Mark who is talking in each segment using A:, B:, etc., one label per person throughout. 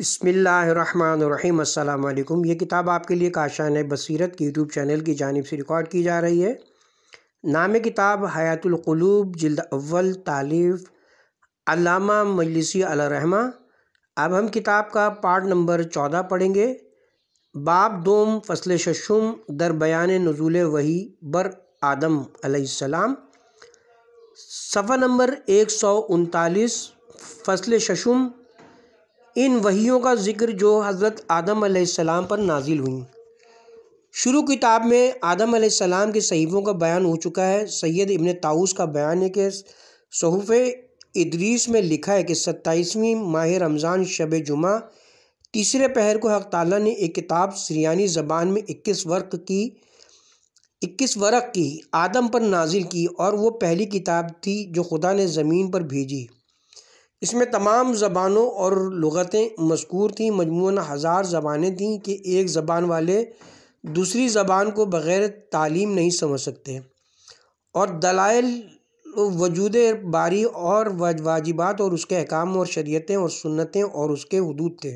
A: बसमीम् ये किताब आपके लिए काशान बसीरत की यूट्यूब चैनल की जानब से रिकॉर्ड की जा रही है नाम किताब हयातुलूब जल्द अव्वल तालीफ़ अलामा मजलिसी रहमा अब हम किताब का पार्ट नंबर चौदह पढ़ेंगे बाब दोम फसल शशुम दर बयान नजूल वही बर आदम अलैहिस्सलाम सफ़ा नंबर एक सौ उनतालीस फसल शशुम इन वहीयों का ज़िक्र जो हज़रत आदम सलाम पर नाजिल हुई शुरू किताब में आदम सलाम के सहीफ़ों का बयान हो चुका है सैयद इबन ताउस का बयान है कि सहूफ़ इदरीस में लिखा है कि सत्ताईसवीं माह रमज़ान शब जुमा तीसरे पहर को हक़ तला ने एक किताब सरियानी ज़बान में इक्कीस वर्क की इक्कीस वर्क की आदम पर नाजिल की और वह पहली किताब थी जो खुदा ने ज़मीन पर भेजी इसमें तमाम ज़बानों और लगतें मज़कूर थीं मजमून हज़ार ज़बानें थीं कि एक ज़बान वाले दूसरी ज़बान को बग़ैर तालीम नहीं समझ सकते और दलाइल वजूद बारी और वाजिबात और उसके अहकाम और शरीतें और सुन्नतें और उसके हदूद थे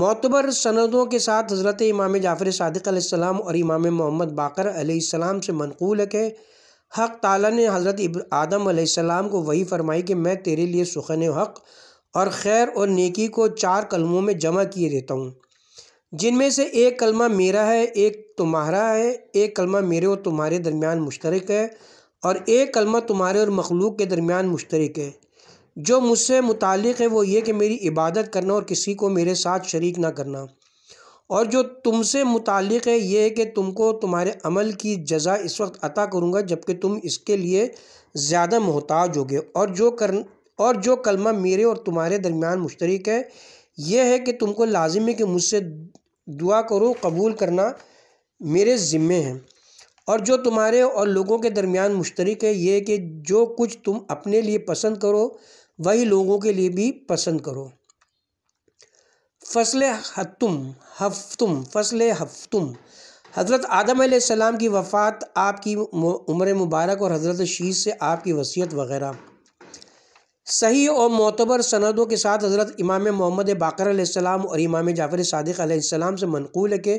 A: मोतबर सनदों के साथ हज़रत इमाम जाफ़र सदक़ और इमाम मोहम्मद बाकर से मनकूल है कि हक ताला ने हज़रत आदम को वही फरमाई कि मैं तेरे लिए सुखन हक़ और खैर और नेकी को चार कलमों में जमा किए देता हूँ जिनमें से एक कलमा मेरा है एक तुम्हारा है एक कलमा मेरे और तुम्हारे दरमियान मुश्तरक है और एक कलमा तुम्हारे और मखलूक के दरमियान मुश्तरक है जो मुझसे मुतल है वो ये कि मेरी इबादत करना और किसी को मेरे साथ शरीक ना करना और जो तुमसे मुतक़ है ये है कि तुमको तुम्हारे अमल की जजा इस वक्त अता करूँगा जबकि तुम इसके लिए ज़्यादा मोहताज होगे और जो कर और जो कलमा मेरे और तुम्हारे दरमियान मुश्तरक है यह है कि तुमको लाजिम है कि मुझसे दुआ करो कबूल करना मेरे ज़िम्मे हैं और जो तुम्हारे और लोगों के दरमियान मुश्तरक है ये कि जो कुछ तुम अपने लिए पसंद करो वही लोगों के लिए भी पसंद करो फसल हफ्तुम हफ्तुम फसल हफ्तुम हज़रत आदम सलाम की वफ़ात आपकी उम्र मुबारक और हज़रत शीश से आपकी वसीयत वगैरह सही और मोतबर सनदों के साथ हज़रत इमाम मोहम्मद बाकर और इमाम जाफ़र सदक से मनकूल है कि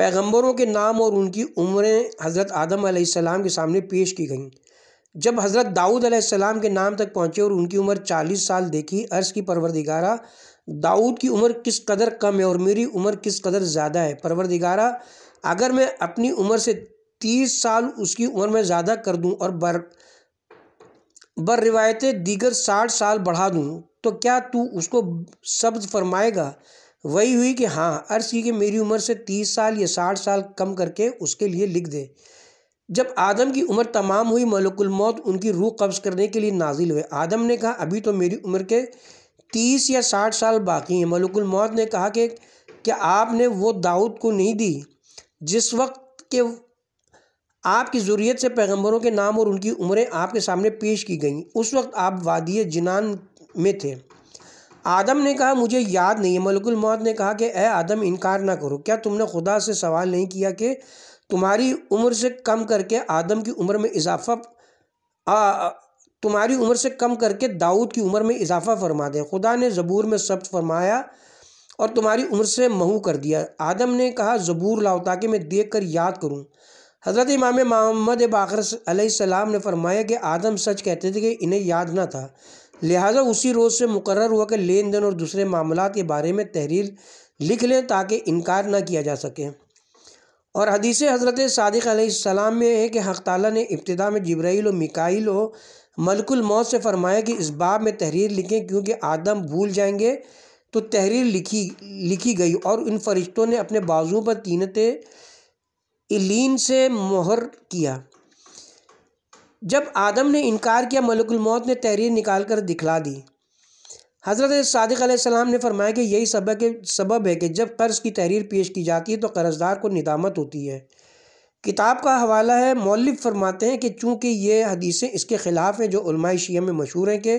A: पैगम्बरों के नाम और उनकी उम्रें हज़रत आदम सलाम के सामने पेश की गईं जब हज़रत दाऊद के नाम तक पहुँचे और उनकी उम्र चालीस साल देखी अर्ज़ की परवरदिगारा दाऊद की उम्र किस कदर कम है और मेरी उम्र किस कदर ज़्यादा है परवरदिगारा अगर मैं अपनी उम्र से तीस साल उसकी उम्र में ज़्यादा कर दूँ और बर बर रिवायतें दीगर साठ साल बढ़ा दूँ तो क्या तू उसको शब्द फरमाएगा वही हुई कि हाँ अर्ज़ की कि मेरी उम्र से तीस साल या साठ साल कम करके उसके लिए लिख दे जब आदम की उम्र तमाम हुई मलकुल मौत उनकी रूह कब्ज़ करने के लिए नाजिल हुए आदम ने कहा अभी तो मेरी उम्र के तीस या साठ साल बाकी हैं मलुकुल मौत ने कहा कि क्या आपने वो दाऊद को नहीं दी जिस वक्त के आपकी ज़रूरीत से पैगंबरों के नाम और उनकी उम्रें आपके सामने पेश की गईं उस वक्त आप वादिय जिनान में थे आदम ने कहा मुझे याद नहीं है मलकुल मौत ने कहा कि ए आदम इनकार ना करो क्या तुमने खुदा से सवाल नहीं किया कि तुम्हारी उम्र से कम करके आदम की उम्र में इजाफा तुम्हारी उम्र से कम करके दाऊद की उम्र में इजाफा फरमा दें खुदा ने ज़बूर में सब्त फरमाया और तुम्हारी उम्र से महू कर दिया आदम ने कहा ज़बूर लाओ ताकि मैं देख कर याद करूँ हज़रत इमाम महमद बाखर सलाम ने फरमाया कि आदम सच कहते थे कि इन्हें याद ना था लिहाजा उसी रोज़ से मुकर हुआ कि लेन देन और दूसरे मामला के बारे में तहरीर लिख लें ताकि इनकार ना किया जा सके और हदीस हज़रत सदक में है कि हक़ ताली ने इब्तदा में जब्राइल और मिकाइल और मलकुल मौत से फरमाया कि इस बाब में तहरीर लिखें क्योंकि आदम भूल जाएंगे तो तहरीर लिखी लिखी गई और इन फरिश्तों ने अपने बाजुओं पर तीनत इलीन से मोहर किया जब आदम ने इनकार किया मलकुल मौत ने तहरीर निकाल कर दिखला दी हज़रत सदक सलाम ने फरमाया कि यही सबक सबब है कि जब कर्ज़ की तहरीर पेश की जाती है तो कर्ज़दार को निदामत होती है किताब का हवाला है मौलफ फरमाते हैं कि चूँकि ये हदीसें इसके ख़िलाफ़ हैं जो शिया में मशहूर हैं कि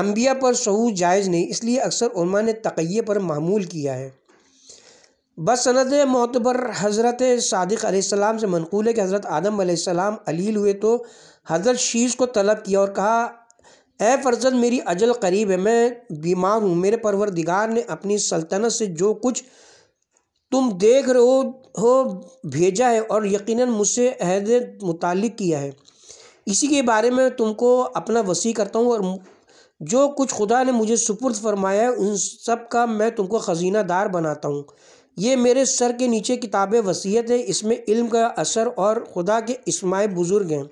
A: अम्बिया पर सहूद जायज़ नहीं इसलिए अक्सर ने तकिए पर मामूल किया है बस सनद मोतबर हज़रत सदक से मनकूल है कि हज़रत आदम अलील हुए तो हज़रत शीश को तलब किया और कहा ए फर्जन मेरी अजल करीब है मैं बीमार हूँ मेरे परवरदिगार ने अपनी सल्तनत से जो कुछ तुम देख रहे हो हो भेजा है और यकीनन मुझसे अहद मुतल किया है इसी के बारे में तुमको अपना वसी करता हूँ और जो कुछ खुदा ने मुझे सुपुर्द फरमाया है उन सब का मैं तुमको ख़जीना दार बनाता हूँ ये मेरे सर के नीचे किताब वसीयत है इसमें इल्म का असर और खुदा के इसमाय बुज़ुर्ग हैं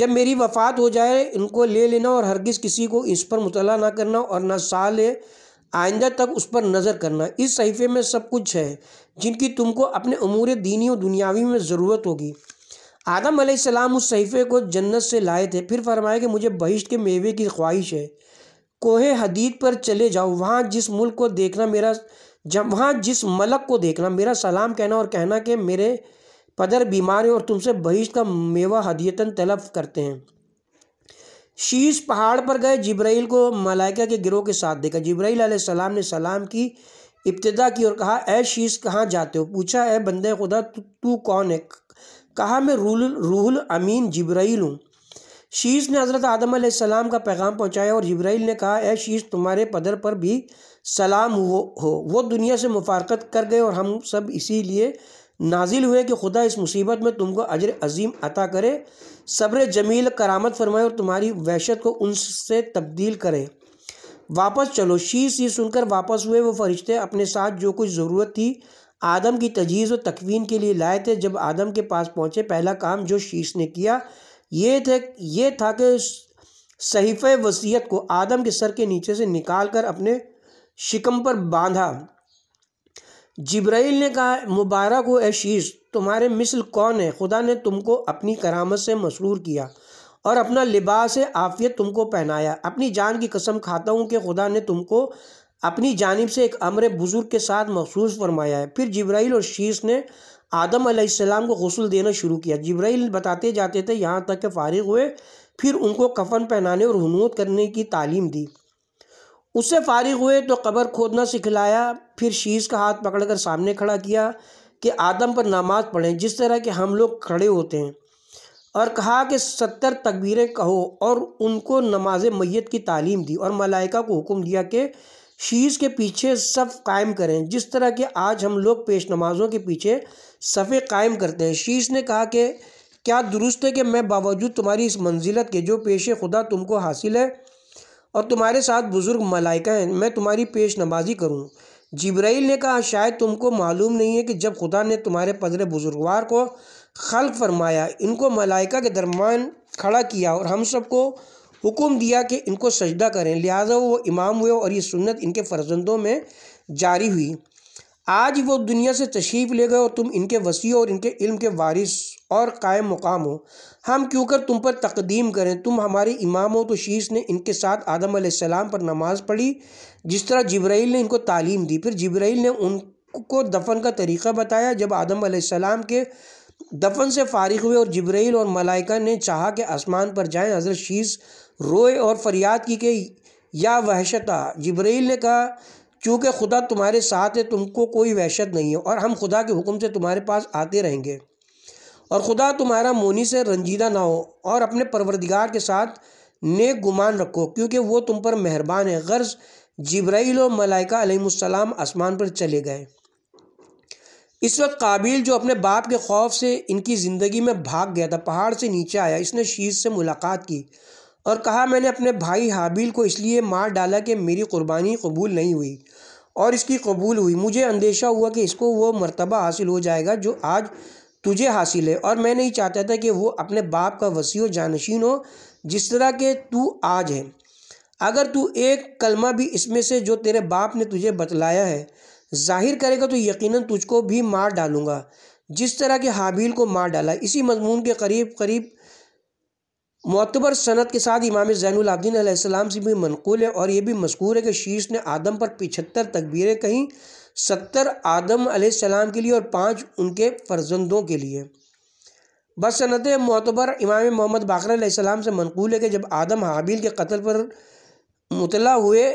A: जब मेरी वफ़ात हो जाए इनको ले लेना और हरगिज़ किसी को इस पर मुतला ना करना और ना साल आइंदा तक उस पर नज़र करना इस सहीफे में सब कुछ है जिनकी तुमको अपने अमूर दीनी और दुनियावी में ज़रूरत होगी आदम आसमाम उस सहीफे को जन्नत से लाए थे फिर फरमाया कि मुझे बहिश्त के मेवे की ख्वाहिश है कोहे हदीद पर चले जाओ वहाँ जिस मुल्क को देखना मेरा जब वहाँ जिस मलक को देखना मेरा सलाम कहना और कहना कि मेरे पदर बीमार हैं और तुमसे बहिश्त का मेवा हदीयतन तलब करते हैं शीश पहाड़ पर गए जिब्राइल को मलाइका के गिरोह के साथ देखा जिब्राइल सलाम ने सलाम की इब्तदा की और कहा ए शीश कहाँ जाते हो पूछा ए बंदे खुदा तू कौन है कहा मैं रूल रूहुल अमीन जिब्राइल हूँ शीश ने हज़रत आदम सलाम का पैगाम पहुँचाया और जिब्राइल ने कहा ए शीश तुम्हारे पदर पर भी सलाम हो हो वो दुनिया से मुफारकत कर गए और हम सब लिए नाजिल हुए कि खुदा इस मुसीबत में तुमको अजर अजीम अता करे सब्र जमील करामत फरमाए और तुम्हारी वहशत को उनसे तब्दील करे वापस चलो शीश ये सुनकर वापस हुए वो फरिश्ते अपने साथ जो कुछ ज़रूरत थी आदम की तजीज़ और तकवीन के लिए लाए थे जब आदम के पास पहुँचे पहला काम जो शीश ने किया ये थे ये था कि सहीफ़ वसीयत को आदम के सर के नीचे से निकाल कर अपने शिकम पर बांधा जिब्राइल ने कहा मुबारक हो ऐशीष तुम्हारे मिसल कौन है खुदा ने तुमको अपनी करामत से मसरूर किया और अपना लिबास आफियत तुमको पहनाया अपनी जान की कसम खाता हूँ कि खुदा ने तुमको अपनी जानब से एक अमर बुज़ुर्ग के साथ महसूस फरमाया है फिर जब्राइल और शीश ने आदम आसमाम को गसल देना शुरू किया जब्राइल बताते जाते थे यहाँ तक के फारिग हुए फिर उनको कफन पहनाने और हनूद करने की तालीम दी उससे फारिग हुए तो कबर खोदना सिखलाया फिर शीश का हाथ पकड़कर सामने खड़ा किया कि आदम पर नमाज़ पढ़ें जिस तरह के हम लोग खड़े होते हैं और कहा कि सत्तर तकबीरें कहो और उनको नमाज मैत की तालीम दी और मलाइका को हुक्म दिया कि शीश के पीछे सफ़ कायम करें जिस तरह के आज हम लोग पेश नमाज़ों के पीछे सफ़े कायम करते हैं शीश ने कहा कि क्या दुरुस्त है कि मैं बावजूद तुम्हारी इस मंजिलत के जो पेशे खुदा तुमको हासिल है और तुम्हारे साथ बुज़ुर्ग मलाइका हैं मैं तुम्हारी पेश नमाजी करूँ जिब्राइल ने कहा शायद तुमको मालूम नहीं है कि जब खुदा ने तुम्हारे पदर बुज़ुर्गवार को खल्क फरमाया इनको मलाइका के दरमान खड़ा किया और हम सबको हुक्म दिया कि इनको सजदा करें लिहाजा वो इमाम हुए और ये सुन्नत इनके फर्जंदों में जारी हुई आज वो दुनिया से तशरीफ़ ले गए और तुम इनके वसी और इनके इल्म के वारिस और कायम मुकाम हो हम क्यों कर तुम पर तकदीम करें तुम हमारे इमाम हो तो शीश ने इनके साथ आदम सलाम पर नमाज़ पढ़ी जिस तरह जब्राइल ने इनको तालीम दी फिर जब्राइल ने उनको दफन का तरीक़ा बताया जब आदम सलाम के दफन से फारिग हुए और जब्राइल और मलाइका ने चाह कि आसमान पर जाएँ हज़रत शीश रोए और फरियाद की कि या वहशता जब्राइल ने कहा चूँकि खुदा तुम्हारे साथ है तुमको कोई वहशत नहीं है और हम खुदा के हुक्म से तुम्हारे पास आते रहेंगे और खुदा तुम्हारा मोनी से रंजीदा ना हो और अपने परवरदिगार के साथ नेक गुमान रखो क्योंकि वो तुम पर मेहरबान है गर्ज जब्राइल और मलाइका अलैहिस्सलाम आसमान पर चले गए इस वक्त काबिल जो अपने बाप के खौफ से इनकी ज़िंदगी में भाग गया था पहाड़ से नीचे आया इसने शीश से मुलाकात की और कहा मैंने अपने भाई हाबिल को इसलिए मार डाला कि मेरी क़ुरबानी कबूल नहीं हुई और इसकी कबूल हुई मुझे अंदेशा हुआ कि इसको वो मर्तबा हासिल हो जाएगा जो आज तुझे हासिल है और मैं नहीं चाहता था कि वो अपने बाप का वसी व जानशीन हो जिस तरह के तू आज है अगर तू एक कलमा भी इसमें से जो तेरे बाप ने तुझे बतलाया है जाहिर करेगा तो यकीन तुझको भी मार डालूँगा जिस तरह के हाबिल को मार डाला इसी मजमून के करीब करीब मतबर सनत के साथ इमाम ज़ैनलाब्दीन से भी मनकूल है और ये भी मशहूर है कि शीर्ष ने आदम पर पिछहत्तर तकबीरें कहीं सत्तर आदम आसमाम के लिए और पाँच उनके फर्जंदों के लिए बस सनत मतबर इमाम मोहम्मद बाकर से मनकूल है कि जब आदम हाबिल के कत्ल पर मुतला हुए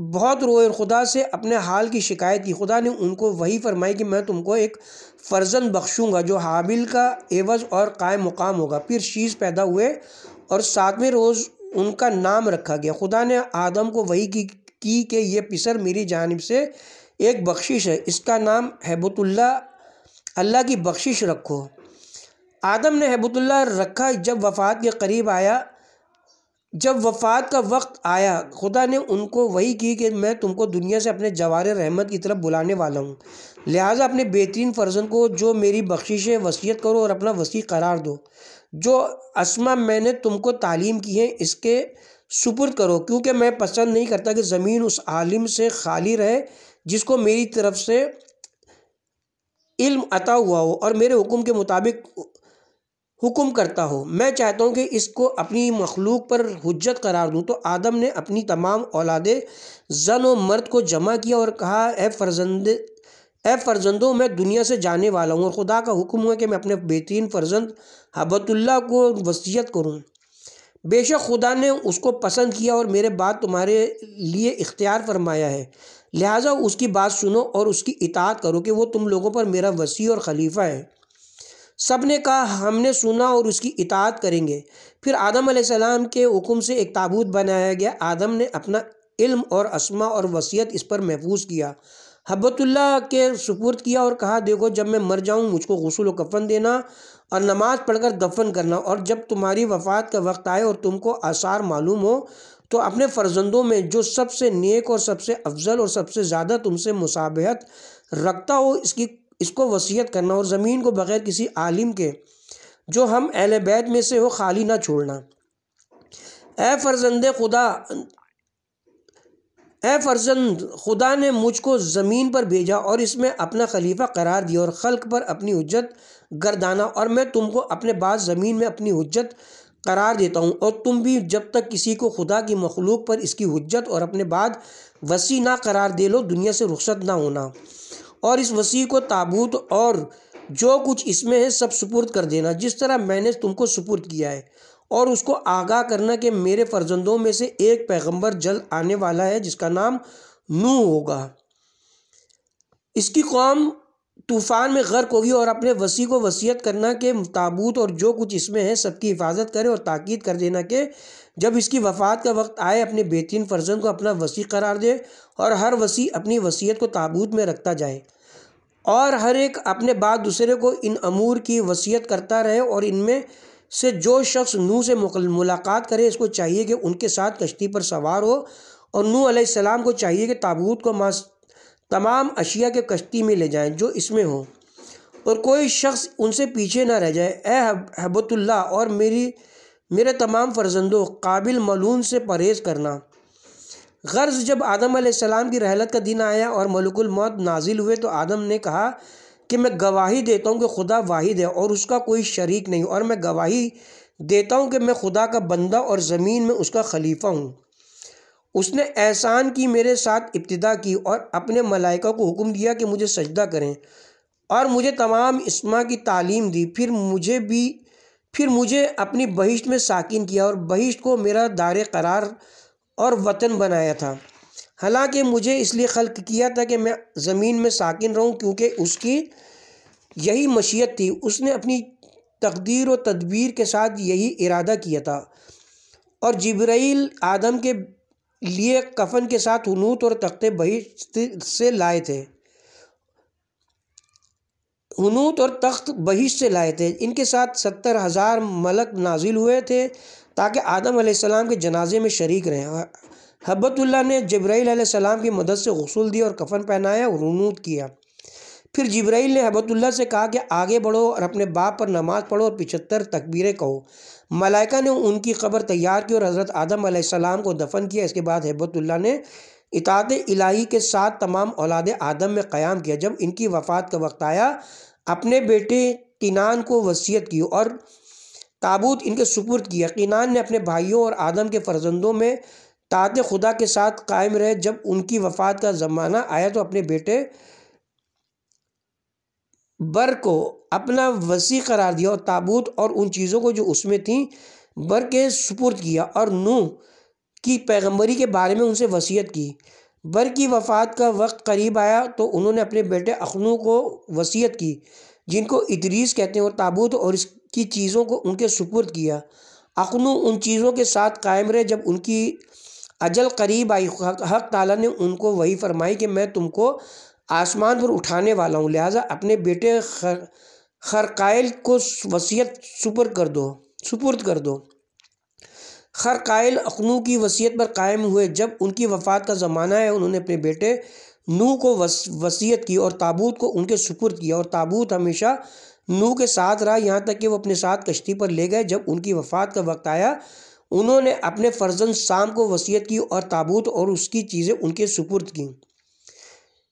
A: बहुत रोए और ख़ुदा से अपने हाल की शिकायत की खुदा ने उनको वही फरमाई कि मैं तुमको एक फ़र्जन बख्शूँगा जो हाबिल का एवज़ और कायम मुकाम होगा फिर शीश पैदा हुए और सातवें रोज़ उनका नाम रखा गया खुदा ने आदम को वही की कि ये पिसर मेरी जानब से एक बख्शिश है इसका नाम हैबतुल्ला अल्लाह की बख्शिश रखो आदम ने हैबतुल्ला रखा जब वफ़ात के करीब आया जब वफ़ात का वक्त आया खुदा ने उनको वही की कि मैं तुमको दुनिया से अपने जवार रहमत की तरफ बुलाने वाला हूँ लिहाजा अपने बेहतरीन फ़र्जन को जो मेरी बख्शिश है वसीयत करो और अपना वसी करार दो जो असमा मैंने तुमको तालीम की है इसके सुपुर्द करो क्योंकि मैं पसंद नहीं करता कि ज़मीन उस आलिम से खाली रहे जिसको मेरी तरफ से इल्म अता हुआ हो और मेरे हुक्म के मुताबिक हुक्म करता हो मैं चाहता हूँ कि इसको अपनी मखलूक पर हजत करार दूँ तो आदम ने अपनी तमाम औलादे जन व मर्द को जमा किया और कहा ए फर्जंद ए फर्जंदों मैं दुनिया से जाने वाला हूँ और खुदा का हुक्म हुआ कि मैं अपने बेहतरीन फर्जंद हबतुल्ला को वसीयत करूँ बेशक खुदा ने उसको पसंद किया और मेरे बाद तुम्हारे लिए इख्तियार फरमाया है लिहाजा उसकी बात सुनो और उसकी इतात करो कि वो तुम लोगों पर मेरा वसी और खलीफा है सब ने कहा हमने सुना और उसकी इतात करेंगे फिर आदम सलाम के हुक्म से एक ताबूत बनाया गया आदम ने अपना इल्म और असमा और वसीयत इस पर महफूज किया हब्बतुल्ला के सुपुर्द किया और कहा देखो जब मैं मर जाऊँ मुझको गसूल व कफ़न देना और नमाज़ पढ़कर दफन करना और जब तुम्हारी वफ़ात का वक्त आए और तुमको आसार मालूम हो तो अपने फ़र्जंदों में जो सबसे नेक और सबसे अफजल और सबसे ज़्यादा तुमसे मुसाबहत रखता हो इसकी इसको वसीयत करना और ज़मीन को बग़ैर किसी आलिम के जो हम अहल बैत में से हो खाली ना छोड़ना ए फर्जंद खुदा ए फर्जंद खुदा ने मुझको ज़मीन पर भेजा और इसमें अपना खलीफा करार दिया और ख़ल्क पर अपनी हजत गर्दाना और मैं तुमको अपने बाद ज़मीन में अपनी हजत करार देता हूँ और तुम भी जब तक किसी को खुदा की मखलूक पर इसकी हजत और अपने बाद वसी ना करार दे लो दुनिया से रुखसत ना होना और इस वसी को ताबूत और जो कुछ इसमें है सब सुपुर्द कर देना जिस तरह मैंने तुमको सुपुर्द किया है और उसको आगाह करना कि मेरे फर्जंदों में से एक पैगंबर जल्द आने वाला है जिसका नाम नू होगा इसकी कौम तूफ़ान में गर्क होगी और अपने वसी को वसीयत करना के ताबूत और जो कुछ इसमें है सबकी हिफाजत करें और ताक़ीद कर देना कि जब इसकी वफात का वक्त आए अपने बेहतरीन फर्जन को अपना वसी करार दे और हर वसी अपनी वसीयत को ताबूत में रखता जाए और हर एक अपने बाद दूसरे को इन अमूर की वसीयत करता रहे और इनमें से जो शख्स नू से मुलाकात करे इसको चाहिए कि उनके साथ कश्ती पर सवार हो और नू सलाम को चाहिए कि ताबूत को मास तमाम अशिया के कश्ती में ले जाएं जो इसमें हो और कोई शख्स उनसे पीछे ना रह जाए ए हबतुल्ला और मेरी मेरे तमाम फर्जंदों काबिल मलून से परहेज़ करना गर्ज़ जब आदम सलाम की रहलत का दिन आया और मलकुल मौत नाजिल हुए तो आदम ने कहा कि मैं गवाही देता हूँ कि खुदा वाहिद है और उसका कोई शरीक नहीं और मैं गवाही देता हूँ कि मैं खुदा का बंदा और ज़मीन में उसका खलीफा हूँ उसने एहसान की मेरे साथ इब्तदा की और अपने मलाइका को हुक्म दिया कि मुझे सजदा करें और मुझे तमाम इसमा की तालीम दी फिर मुझे भी फिर मुझे अपनी बहिश्त में साकिन किया और बहिश्त को मेरा दार करार और वतन बनाया था हालांकि मुझे इसलिए खल्क किया था कि मैं ज़मीन में साकिन रहूं क्योंकि उसकी यही मशीयत थी उसने अपनी तकदीर और तदबीर के साथ यही इरादा किया था और जबराइल आदम के लिए कफन के साथ हनूत और तख्ते बहिश्त से लाए थे हनूत और तख्त बहिश्त से लाए थे इनके साथ सत्तर हज़ार मलक नाजिल हुए थे ताकि आदम सलाम के जनाजे में शरीक रहें हब्बतुल्ला ने जब्राईल सलाम की मदद से गसूल दिया और कफन पहनाया और हनूत किया फिर जब्राइल ने हबतुल्ला से कहा कि आगे बढ़ो और अपने बाप पर नमाज़ पढ़ो और पिछहत्तर तकबीरें कहो मलाइका ने उनकी ख़बर तैयार की और हज़रत आदम आसमाम को दफन किया इसके बाद हेबतुल्ला ने इताद इलाही के साथ तमाम औलाद आदम में क़्याम किया जब इनकी वफ़ात का वक्त आया अपने बेटे किनान को वसीयत की और ताबूत इनके सुपुर्द किया किनान ने अपने भाइयों और आदम के फर्जंदों में तात खुदा के साथ कायम रहे जब उनकी वफ़ात का ज़माना आया तो अपने बेटे बर को अपना वसी करार दिया और ताबूत और उन चीज़ों को जो उसमें थी बर के सुपुर्द किया और नू की पैगंबरी के बारे में उनसे वसीयत की बर की वफ़ात का वक्त करीब आया तो उन्होंने अपने बेटे अखनू को वसीयत की जिनको इदरीस कहते हैं और ताबूत और इसकी चीज़ों को उनके सुपुर्द किया अखनू उन चीज़ों के साथ कायम रहे जब उनकी अजल करीब आई हक ताला ने उनको वही फरमाई कि मैं तुमको आसमान पर उठाने वाला हूँ लिहाजा अपने बेटे खर खरकाइल को वसीयत सुपर कर दो सुपुर्द कर दो खरकाइल अखनू की वसीयत पर कायम हुए जब उनकी वफ़ात का ज़माना है उन्होंने अपने बेटे नू को वस, वसीयत की और ताबूत को उनके सुपुर्द किया और ताबूत हमेशा नू के साथ रहा यहाँ तक कि वो अपने साथ कश्ती पर ले गए जब उनकी वफ़ात का वक्त आया उन्होंने अपने फर्जंद शाम को वसीयत की और ताबूत और उसकी चीज़ें उनके सुपुर्द की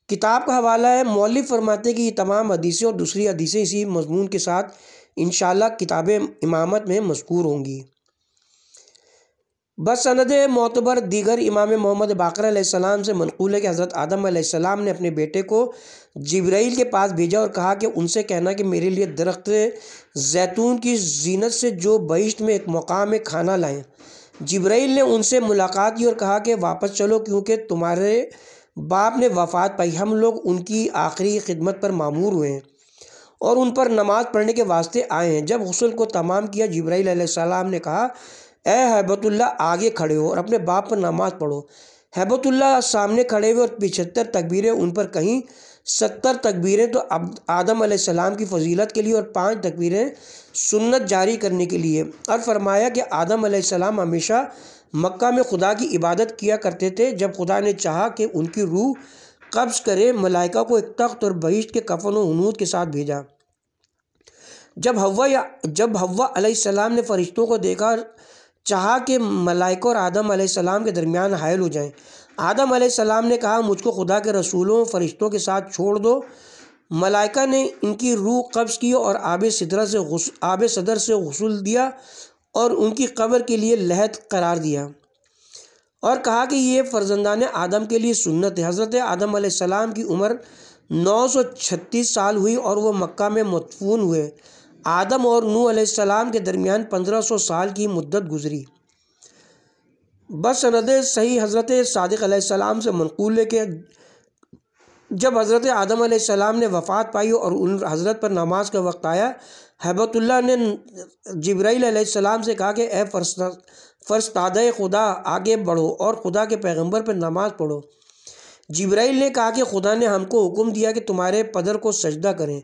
A: किताब का हवाला है मौलिक फरमाते कि ये तमाम हदीसें और दूसरी हदीसें इसी मजमून के साथ इन किताब इमामत में मशकूर होंगी बस सनद मोतबर दीगर इमाम मोहम्मद बाकर से मनकूल है कि हज़रत आदम ने अपने बेटे को जबराइल के पास भेजा और कहा कि उनसे कहना कि मेरे लिए दरख्त जैतून की जीनत से जो बहिश्त में एक मकाम में खाना लाएँ जबराइल ने उनसे मुलाकात की और कहा कि वापस चलो क्योंकि तुम्हारे बाप ने वफ़ात पाई हम लोग उनकी आखिरी खिदमत पर मामूर हुए हैं और उन पर नमाज़ पढ़ने के वास्ते आए हैं जब गसल को तमाम किया जब्राईल सलाम ने कहा ए हैबतुल्ला आगे खड़े हो और अपने बाप पर नमाज़ पढ़ो हैबतुल्ला सामने खड़े हुए और पिछहत्तर तकबीरें उन पर कहीं सत्तर तकबीरें तो आदम सलाम की फजीलत के लिए और पांच तकबीरें सुन्नत जारी करने के लिए और फरमाया कि आदम सलाम हमेशा मक्का में खुदा की इबादत किया करते थे जब खुदा ने चाहा कि उनकी रूह कब्ज़ करे मलाइका को एक तख्त और बहिश्त के कफन वनूद हनूद के साथ भेजा जब हवा या जब हवा अलैहिस्सलाम ने फरिश्तों को देखा चाहा कि मलाइका और आदम अलैहिस्सलाम के दरमियान हायल हो जाएं आदम अलैहिस्सलाम ने कहा मुझको खुदा के रसूलों फरिश्तों के साथ छोड़ दो मलाइका ने इनकी रूह कब्ज़ की और आब सदर से आब सदर से गसूल दिया और उनकी कब्र के लिए लहत करार दिया और कहा कि ये फ़र्जंदान आदम के लिए सुन्नत है हज़रत आदम सलाम की उम्र 936 साल हुई और वह मक्का में मतफून हुए आदम और नू सलाम के दरमियान 1500 साल की मदत गुजरी बस सनद सही हज़रत सदक सलाम से मनकूल है कि जब हज़रत आदम सलाम ने वफ़ात पाई और उन हज़रत पर नमाज का वक्त आया हैबतुल्ला ने जब्राईसम से कहा कि ए फ़रस्ताद खुदा आगे बढ़ो और खुदा के पैगंबर पर नमाज़ पढ़ो जब्राइल ने कहा कि खुदा ने हमको हुक्म दिया कि तुम्हारे पदर को सजदा करें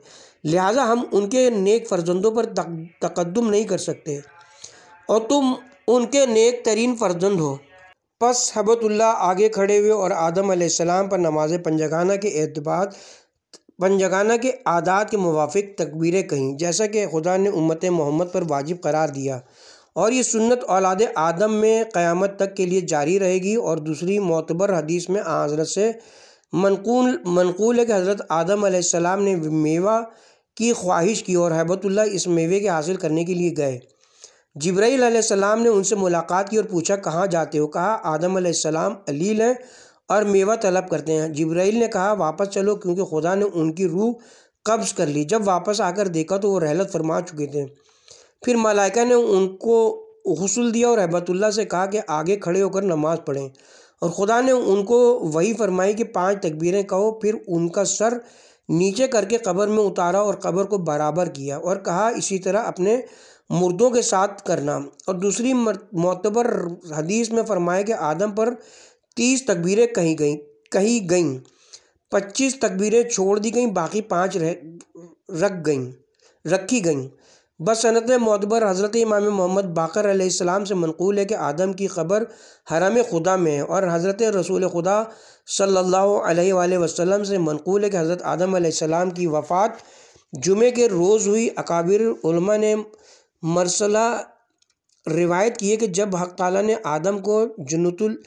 A: लिहाजा हम उनके नेक फर्जंदों पर तकदम नहीं कर सकते और तुम उनके नेक तरीन फर्जंद हो पस हबतुल्ला आगे खड़े हुए और आदम आसमाम पर नमाज पंजगाना के एतबाद पंजगाना के आदात के मुवाफिक तकबीरें कहीं जैसा कि खुदा ने उम्मत मोहम्मद पर वाजिब करार दिया और ये सुन्नत औलाद आदम में क़यामत तक के लिए जारी रहेगी और दूसरी मोतबर हदीस में हज़रत से मनकूल मनकूल है कि हज़रत आदम आसमाम ने मेवा की ख्वाहिश की और हैबतुल्ला इस मेवे के हासिल करने के लिए गए जब्राईल जब्राईसम ने उनसे मुलाकात की और पूछा कहाँ जाते हो कहा आदम आसमाम अलील हैं और मेवा तलब करते हैं जिब्राइल ने कहा वापस चलो क्योंकि खुदा ने उनकी रूह कब्ज कर ली जब वापस आकर देखा तो वो रहलत फरमा चुके थे फिर मलाइका ने उनको हसूल दिया और रहबतुल्ला से कहा कि आगे खड़े होकर नमाज़ पढ़ें और ख़ुदा ने उनको वही फरमाई कि पांच तकबीरें कहो फिर उनका सर नीचे करके कब्र में उतारा और कब्र को बराबर किया और कहा इसी तरह अपने मुर्दों के साथ करना और दूसरी मतबर हदीस में फरमाया कि आदम पर तीस तकबीरें कही गई कही गईं पच्चीस तकबीरें छोड़ दी गईं बाकी पाँच रह रख गईं रखी गईं बसनत मतबर हज़रत इमाम मोहम्मद बाकर आसमाम से मनकूल है कि आदम की खबर हराम खुदा में है और हज़रत रसूल खुदा सल्ला वसलम से मनकूल है कि हज़रत आदम आसमाम की वफ़ात जुमे के रोज़ हुई अकाबिर ने मरसला रिवायत की है कि जब हक ताली ने आदम को जनतुल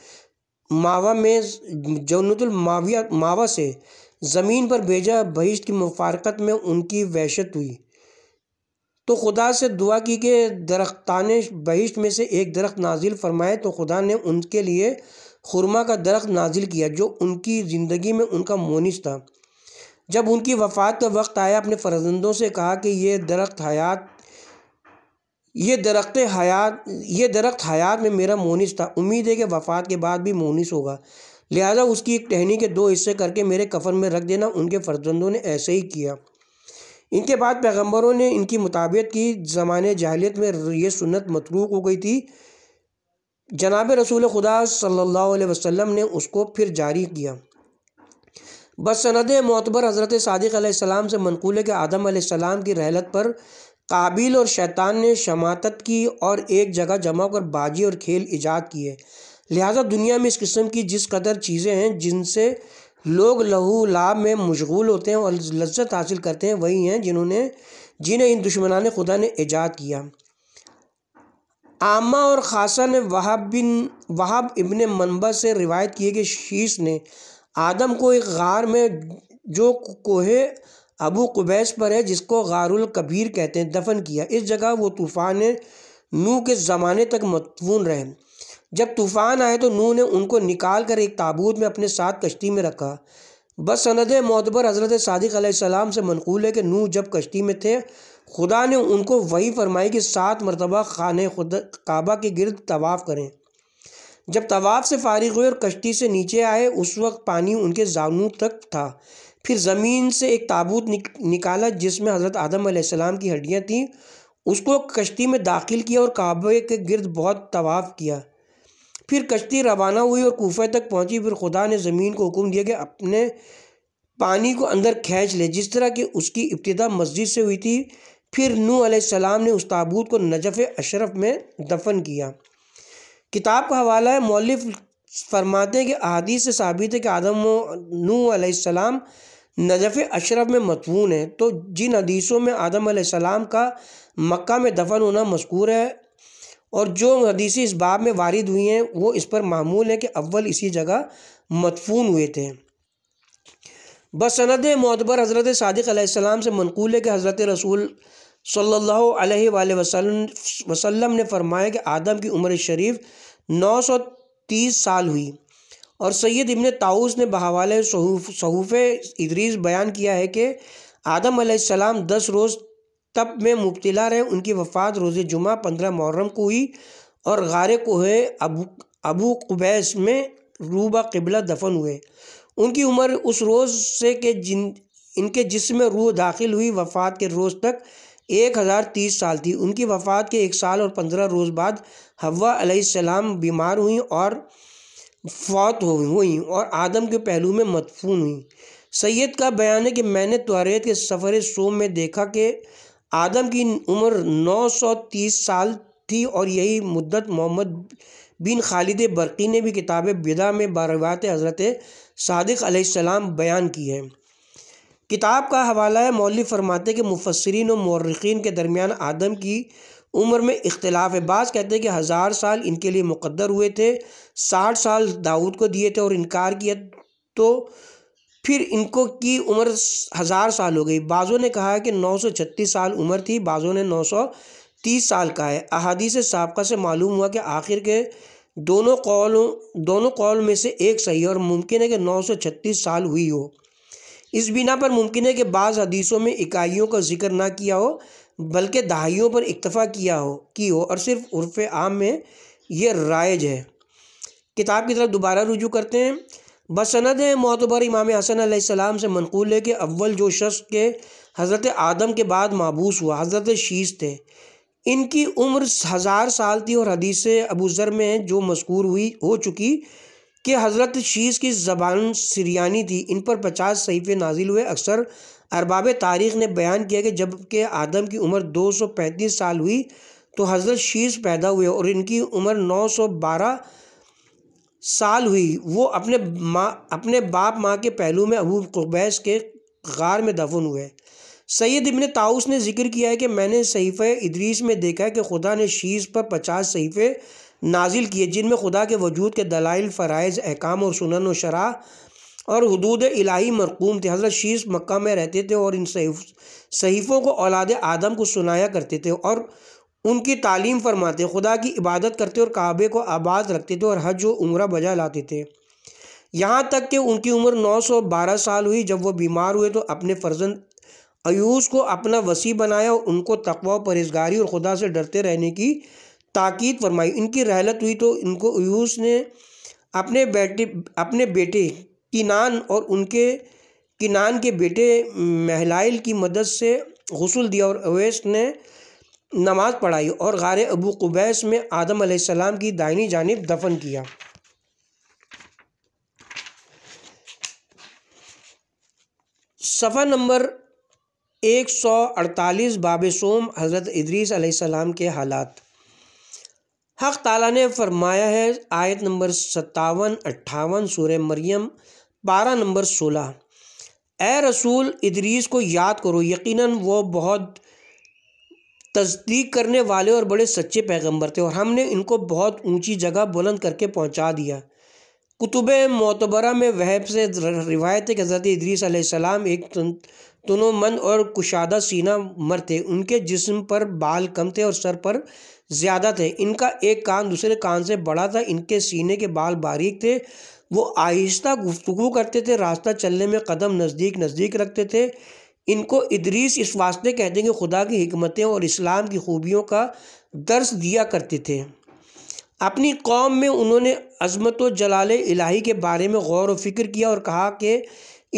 A: मावा में जौनतुल माविया मावा से ज़मीन पर भेजा बहिश्त की मुफारकत में उनकी वहशत हुई तो खुदा से दुआ की कि दरख्तान बहिश्त में से एक दरख्त नाजिल फरमाए तो खुदा ने उनके लिए खुरमा का दरख्त नाजिल किया जो उनकी ज़िंदगी में उनका मोनिस था जब उनकी वफ़ात का वक्त आया अपने फर्जंदों से कहा कि यह दरख्त हयात ये दरख्त हयात ये दरख्त हयात में मेरा मोनिस था उम्मीद है कि वफ़ात के बाद भी मोनिस होगा लिहाजा उसकी एक टहनी के दो हिस्से करके मेरे कफन में रख देना उनके फर्जंदों ने ऐसे ही किया इनके बाद पैगम्बरों ने इनकी मुताबियत की ज़माने जाहलीत में ये सुन्नत मतलूक हो गई थी जनाब रसूल खुदा सल्लल्लाहु अलैहि वसल्लम ने उसको फिर जारी किया बसनद मोतबर हज़रत सदक़ से मनकूल के आदम सलाम की रहलत पर काबिल और शैतान ने शमातत की और एक जगह जमा कर बाजी और खेल ईजाद किए लिहाजा दुनिया में इस किस्म की जिस कदर चीज़ें हैं जिनसे लोग लहू लाभ में मशगूल होते हैं और लज्जत हासिल करते हैं वही हैं जिन्होंने जिन्हें इन दुश्मनान खुदा ने ईजाद किया आमा और ख़ासा ने वहाब बिन वहाब इबन मनबा से रिवायत की है कि शीश ने आदम को एक गार में जो कोहे अबू कुबैस पर है जिसको गारुल कबीर कहते हैं दफन किया इस जगह वो तूफ़ान नू के ज़माने तक मतफून रहे जब तूफ़ान आए तो नू ने उनको निकाल कर एक ताबूत में अपने साथ कश्ती में रखा बस सनद मोतबर हज़रत सदक सलाम से मनकूल है कि नू जब कश्ती में थे खुदा ने उनको वही फरमाई कि सात मरतबा खान खुद काबा के गिरद तवाफ़ करें जब तवाफ़ से फारिग हुए और कश्ती से नीचे आए उस वक्त पानी उनके जानू तक था फिर ज़मीन से एक ताबूत निक, निकाला जिसमें हज़रत आदम सलाम की हड्डियाँ थीं उसको कश्ती में दाखिल किया और काबे के गिरद बहुत तवाफ़ किया फिर कश्ती रवाना हुई और कोफे तक पहुँची फिर खुदा ने ज़मीन को हुक्म दिया कि अपने पानी को अंदर खींच ले जिस तरह कि उसकी इब्तदा मस्जिद से हुई थी फिर नू आसमाम ने उस ताबूत को नजफ़ अशरफ में दफन किया किताब का हवाला है मौलफ फरमाते हैं कि अहादीस से साबित है कि आदम नू आसमाम नजफ़ अशरफ़ में मतवून है तो जिन हदीसों में आदम अलैहिस्सलाम का मक्का में दफन होना मशकूर है और जो हदीसी इस बाब में वारिद हुई हैं वो इस पर मामूल है कि अव्वल इसी जगह मतफ़ून हुए थे बसनद मतबर हज़रत सदक आसमाम से मनकूल है कि हज़रत रसूल सल्ला अलैहि वसल्लम ने फरमाया कि आदम की उम्र शरीफ नौ सौ तीस साल हुई और सैयद इबन ताउस ने बहावाल शहूफ़ इदरीस बयान किया है कि आदम आसमाम दस रोज़ तप में मुबतला रहे उनकी वफ़ात रोज़ जुमा पंद्रह मुहर्रम को हुई और गार कोह अबू अबू कुबैस में रूबा कबला दफन हुए उनकी उम्र उस रोज़ से के जिन इनके जिसम रूह दाखिल हुई वफ़ात के रोज़ तक एक हज़ार तीस साल थी उनकी वफ़ात के एक साल और पंद्रह रोज़ बाद हवा सलाम बीमार हुई और हो हुई और आदम के पहलू में मदफून हुई सैयद का बयान है कि मैंने तवारीत के सफ़र सोम में देखा कि आदम की उम्र 930 साल थी और यही मुद्दत मोहम्मद बिन खालिद बरकी ने भी किताब बिदा में बारवात हज़रत सदक़ बयान की है किताब का हवाला है मौल फरमाते के मुफसरीन और मौरखीन के दरमियान आदम की उम्र में इख्तलाफ है बाज़ कहते हैं कि हज़ार साल इनके लिए मुकद्दर हुए थे साठ साल दाऊद को दिए थे और इनकार किया तो फिर इनको की उम्र हज़ार साल हो गई बाज़ों ने कहा कि नौ सौ छत्तीस साल उम्र थी बाज़ों ने नौ सौ तीस साल कहा है अहादीस सबका से मालूम हुआ कि आखिर के दोनों कौलों दोनों कौल में से एक सही है और मुमकिन है कि नौ सौ छत्तीस साल हुई हो इस बिना पर मुमकिन है कि बाज़ हदीसों में इकाइयों का जिक्र ना किया हो बल्कि दहाइयों पर इक्तफ़ा किया हो की हो और सिर्फ उर्फ़ आम में यह राइज है किताब की तरफ दोबारा रुजू करते हैं बसंद है मोतबर इमाम हसन आसम से मनकूल है कि अव्वल जो शख्स के हज़रत आदम के बाद मबूस हुआ हज़रत शीश थे इनकी उम्र हज़ार साल थी और हदीस अबूज़र में जो मशहूर हुई हो चुकी कि हज़रत शीश की ज़बान सरियानी थी इन पर पचास सहीफ़े नाजिल हुए अक्सर अरबाब तारीख़ ने बयान किया कि जब के आदम की उम्र 235 साल हुई तो हज़रत शीश पैदा हुए और इनकी उम्र 912 साल हुई वो अपने माँ अपने बाप माँ के पहलू में अबू कुबैस के गार में दफन हुए सैयद इबन ताउस ने जिक्र किया है कि मैंने सहीफ़ इदरीस में देखा है कि खुदा ने शीश पर पचास सहीफ़े नाजिल किए जिनमें खुदा के वजूद के दलाइल फ़राइज़ अहकाम और सुनन व शरा और हदूद इलाही मरकूम थे हज़रत शीश मक्का में रहते थे और इन सहीफ़ों को औलाद आदम को सुनाया करते थे और उनकी तालीम फरमाते खुदा की इबादत करते और काबे को आबाद रखते थे और हज व उम्र बजा लाते थे यहाँ तक कि उनकी उम्र 912 साल हुई जब वो बीमार हुए तो अपने फर्जंद अयूस को अपना वसी बनाया और उनको तकवा परहेजगारी और खुदा से डरते रहने की ताकीद फरमाई इनकी रहलत हुई तो इनको अयूस ने अपने बेटे अपने बेटे किनान और उनके किनान के बेटे महलाइल की मदद से गसल दिया और अवैस ने नमाज़ पढ़ाई और गार अबू कुबैस में आदम आसमाम की दाइनी जानब दफन किया सफ़ा नंबर एक सौ अड़तालीस बाब सोम हज़रत इदरीस के हालात हक़ ताला ने फरमाया है आयत नंबर सत्तावन अट्ठावन सूर मरियम बारह नंबर सोलह ए रसूल इदरीस को याद करो यकीनन वो बहुत तस्दीक करने वाले और बड़े सच्चे पैगंबर थे और हमने इनको बहुत ऊंची जगह बुलंद करके पहुंचा दिया कुतुब मोतबरा में वहब से रिवायत के हज़रत इदरीस आसमाम एक तनोमंद और कुशादा सीना मर थे उनके जिस्म पर बाल कम थे और सर पर ज़्यादा थे इनका एक कान दूसरे कान से बड़ा था इनके सीने के बाल बारीक थे वो आहिस्ता गुफ्तु करते थे रास्ता चलने में कदम नज़दीक नज़दीक रखते थे इनको इदरीस इस वास्ते कहते हैं कि खुदा की हमतें और इस्लाम की खूबियों का दर्स दिया करते थे अपनी कौम में उन्होंने अजमत व जलाल इलाही के बारे में गौर व फिक्र किया और कहा कि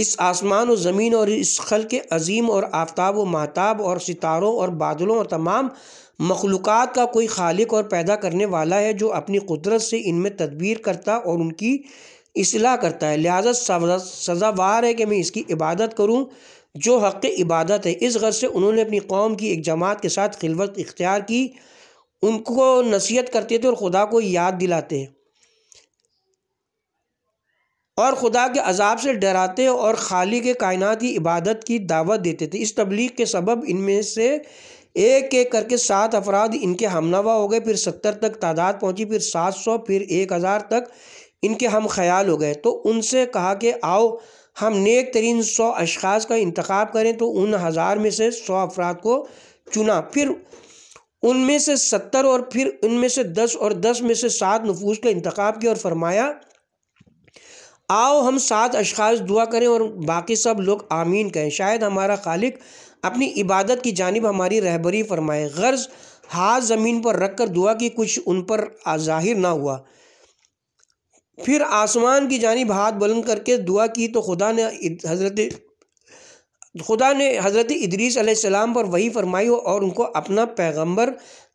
A: इस आसमान और ज़मीन और इस खल के अजीम और आफ्ताब व महताब और सितारों और बादलों और तमाम मखलूक़ का कोई खालिक और पैदा करने वाला है जो अपनी कुदरत से इनमें तदबीर करता और उनकी इसलाह करता है लिहाजा सजावार है कि मैं इसकी इबादत करूँ जो हक़ इबादत है इस गर्ज से उन्होंने अपनी कौम की एक जमात के साथ खिलवत इख्तियार की उनको नसीहत करते थे और ख़ुदा को याद दिलाते और ख़ुदा के अजाब से डराते और खाली के कायनाती की इबादत की दावत देते थे इस तबलीग के सबब इनमें से एक एक करके सात अफराद इनके हमनवा हो गए फिर सत्तर तक तादाद पहुंची फिर सात सौ फिर एक हज़ार तक इनके हम ख्याल हो गए तो उनसे कहा कि आओ हम नेक तरीन सौ अशास का इंतखब करें तो उन हज़ार में से सौ अफराद को चुना फिर उनमें से सत्तर और फिर उनमें से दस और दस में से सात नफूस का इंतखब किया और फरमाया आओ हम सात अशास दुआ करें और बाकी सब लोग आमीन कहें शायद हमारा खालिक अपनी इबादत की जानब हमारी रहबरी फरमाए गर्ज हाथ ज़मीन पर रख कर दुआ की कुछ उन पर ज़ाहिर ना हुआ फिर आसमान की जानब हाथ बुलंद करके दुआ की तो खुदा ने हज़रत खुदा ने हज़रत इदरीस पर वही फरमाई और उनको अपना पैगंबर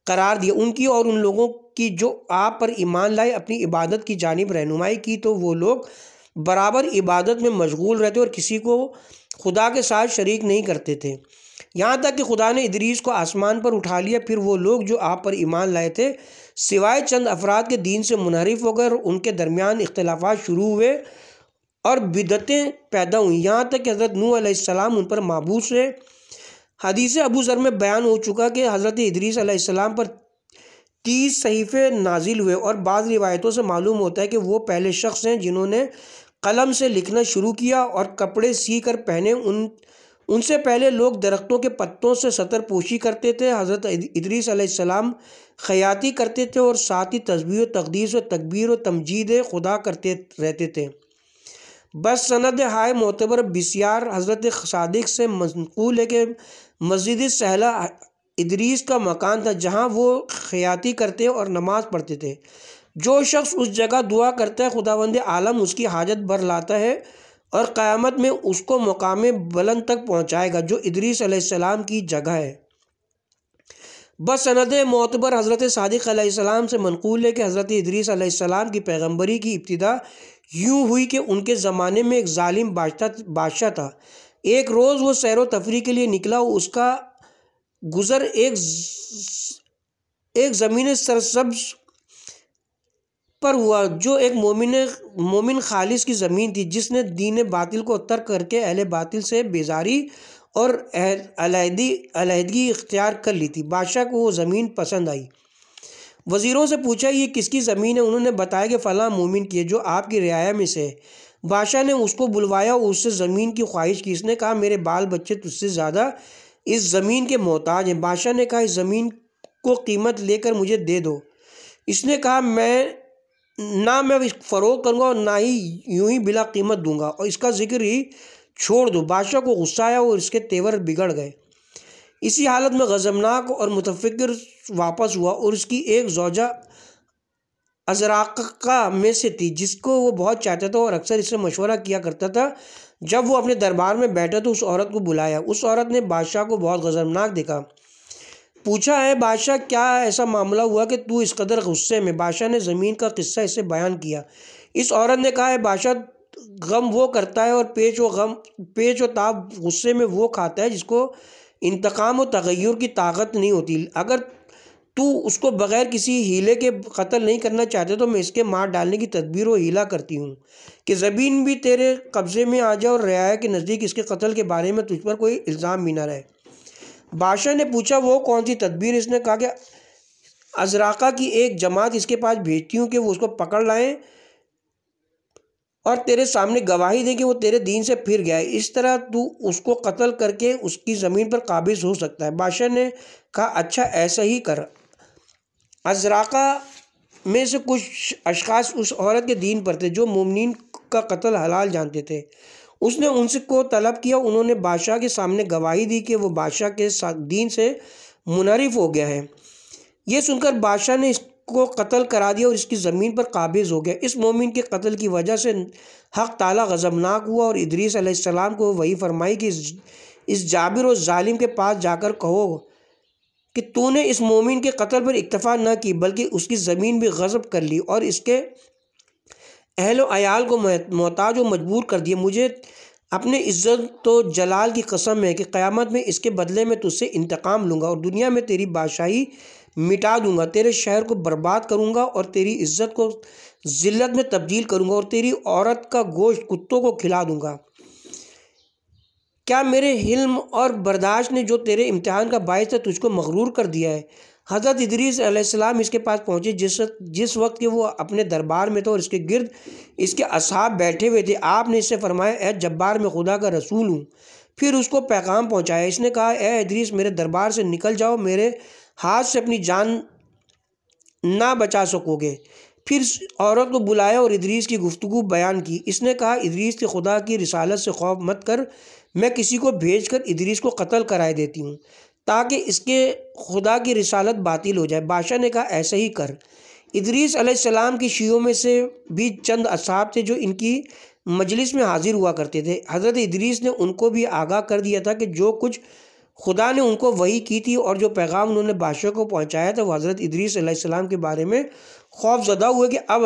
A: करार दिया उनकी और उन लोगों की जो आप पर ईमान लाए अपनी इबादत की जानब रहनुमाई की तो वो लोग बराबर इबादत में मशगूल रहते और किसी को खुदा के साथ शरीक नहीं करते थे यहाँ तक कि खुदा ने इदरीस को आसमान पर उठा लिया फिर वो लोग जो आप पर ईमान लाए थे सिवाय चंद अफराद के दीन से मुनहरफ होकर उनके दरमियान इख्तलाफा शुरू हुए और बिदतें पैदा हुई यहाँ तक कि हज़रत नूसम उन पर मबूस है हदीस अबू ज़र में बयान हो चुका कि हज़रत इदरीस आसमाम पर तीस सहीफ़े नाजिल हुए और बाद रिवायतों से मालूम होता है कि वो पहले शख्स हैं जिन्होंने कलम से लिखना शुरू किया और कपड़े सी कर पहने उन उनसे पहले लोग दरख्तों के पत्तों से सतरपोशी करते थे हज़रत इदरीस आसमाम ख़याति करते थे और साथ ही तस्वीर तकदीस व तकबीर व तमजीद खुदा करते रहते थे बस सनद हाय मोतबर बिसियार हज़रत सदक से मनकूल है कि मस्जिद सहला इदरीस का मकान था जहाँ वो ख़याति करते और नमाज़ पढ़ते थे जो शख्स उस जगह दुआ करता है खुदावंद आलम उसकी हाजत भर लाता है और क़्यामत में उसको मकाम बुलंद तक पहुँचाएगा जो इदरीस की जगह है बसंद मोतबर हज़रत सदक़ आसमाम से मनकूल है कि हज़रत इदरीस आसमाम की पैगम्बरी की इब्तदा यूँ हुई कि उनके ज़माने में एक ालिम बादशाह था एक रोज़ वह सैर तफरी के लिए निकला उसका गुज़र एक एक ज़मीन सरसब्ज पर हुआ जो एक मोमिन मोमिन खालिस की ज़मीन थी जिसने दीन बातिल को तर्क करके अहल बातिल से बेजारी और अलहदी अलहदगी इख्तियार कर ली थी बादशाह को वो ज़मीन पसंद आई वज़ीरों से पूछा ये किसकी ज़मीन है उन्होंने बताया कि फ़लाँ मोमिन की है जो आपकी रियाया में से बादशाह ने उसको बुलवाया और उससे ज़मीन की ख्वाहिश की इसने कहा मेरे बाल बच्चे तुझसे ज़्यादा इस ज़मीन के मोहताज हैं बादशाह ने कहा इस ज़मीन को कीमत लेकर मुझे दे दो इसने कहा मैं ना मैं फ़रोग करूँगा और ना ही यूं ही बिला कीमत दूंगा और इसका जिक्र ही छोड़ दो बादशाह को गुस्सा आया और इसके तेवर बिगड़ गए इसी हालत में गज़मनाक और मुतफिक्र वापस हुआ और उसकी एक जोजा अजराका में से थी जिसको वो बहुत चाहता था और अक्सर इससे मशवरा किया करता था जब वो अपने दरबार में बैठा तो उस औरत को बुलाया उस औरत ने बादशाह को बहुत गजमनाक देखा पूछा है बादशाह क्या ऐसा मामला हुआ कि तू इस कदर गुस्से में बादशाह ने ज़मीन का किस्सा इसे बयान किया इस औरत ने कहा है बादशाह गम वो करता है और पेच व गम पेच व ताब गुस्से में वो खाता है जिसको इंतकाम और तगैर की ताकत नहीं होती अगर तू उसको बगैर किसी हीले के कत्ल नहीं करना चाहते तो मैं इसके मार डालने की तदबीर और हीला करती हूँ कि ज़मीन भी तेरे कब्ज़े में आ जाए और रियाया के नज़दीक इसके कत्ल के बारे में तुझ पर कोई इल्ज़ाम भी ना रहे बादशाह ने पूछा वो कौन सी तदबीर इसने कहा कि अजराका की एक जमात इसके पास भेजती हूँ कि वो उसको पकड़ लाएँ और तेरे सामने गवाही दें कि वो तेरे दीन से फिर गया है इस तरह तू उसको कत्ल करके उसकी ज़मीन पर काबिज हो सकता है बादशाह ने कहा अच्छा ऐसा ही कर अजराका में से कुछ अशखास उस औरत के दीन पर थे जो मुमनिन का कत्ल हलाल जानते थे उसने उनसे तलब किया उन्होंने बादशाह के सामने गवाही दी कि वो बादशाह के दीन से मुनरफ हो गया है ये सुनकर बादशाह ने इसको कत्ल करा दिया और इसकी ज़मीन पर काबिज़ हो गया इस मोमिन के कत्ल की वजह से हक ताला गज़बनाक हुआ और इदरीस अलैहिस्सलाम को वही फरमाई कि इस, इस जाबिर और ज़ालिम के पास जाकर कहो कि तूने इस मोमिन के कत्ल पर इतफ़ा न की बल्कि उसकी ज़मीन भी गज़ब कर ली और इसके अहल अयाल को मोहताज व मजबूर कर दिया मुझे अपने इज़्ज़त तो जलाल की कसम है कि क़्यामत में इसके बदले में तुझसे इंतकाम लूँगा और दुनिया में तेरी बादशाही मिटा दूँगा तेरे शहर को बर्बाद करूँगा और तेरी इज़्ज़त को ज़िल्लत में तब्दील करूँगा और तेरी औरत का गोश्त कुत्तों को खिला दूँगा क्या मेरे हिल्म और बर्दाश्त ने जो तेरे इम्तहान का बायस है तुझको मगरूर कर दिया है हज़रत इदरीस आसमाम इसके पास पहुँचे जिस जिस वक्त के वो अपने दरबार में थे और इसके गिरद इसके असाब बैठे हुए थे आपने इससे फरमाया ए जब्बार मैं खुदा का रसूल हूँ फिर उसको पैगाम पहुँचाया इसने कहा ए इदरीस मेरे दरबार से निकल जाओ मेरे हाथ से अपनी जान ना बचा सकोगे फिर औरत को बुलाया और इदरीस की गुफ्तु बयान की इसने कहा इदरीस के खुदा की रिसालत से खौफ मत कर मैं किसी को भेज कर इदरीस को कत्ल कराए देती हूँ ताकि इसके खुदा की रिसालत बातिल हो जाए बादशाह ने कहा ऐसे ही कर इदरीस अलैहिस्सलाम की शियों में से भी चंद असाब थे जो इनकी मजलिस में हाजिर हुआ करते थे हज़रत इदरीस ने उनको भी आगाह कर दिया था कि जो कुछ खुदा ने उनको वही की थी और जो पैगाम उन्होंने बादशाह को पहुंचाया था वो हज़रत इदरीस अलैहिस्सलाम के बारे में खौफ ज़दा हुए कि अब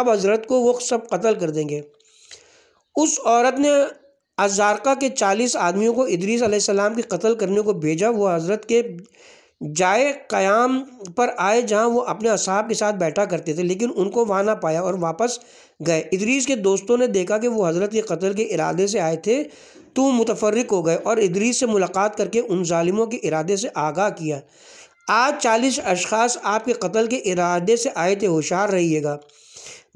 A: अब हज़रत को वो सब कत्ल कर देंगे उस औरत ने अजारका के चालीस आदमियों को इदरीस आसमाम के कत्ल करने को भेजा वो हज़रत के जाए क़याम पर आए जहाँ वो अपने असाब के साथ बैठा करते थे लेकिन उनको वहाँ ना पाया और वापस गए इदरीस के दोस्तों ने देखा कि वो हज़रत के कत्ल के इरादे से आए थे तो मुतफरक हो गए और इदरीस से मुलाकात करके उन ालिमों के इरादे से आगाह किया आज चालीस अशखास आपके कत्ल के इरादे से आए थे होशार रहिएगा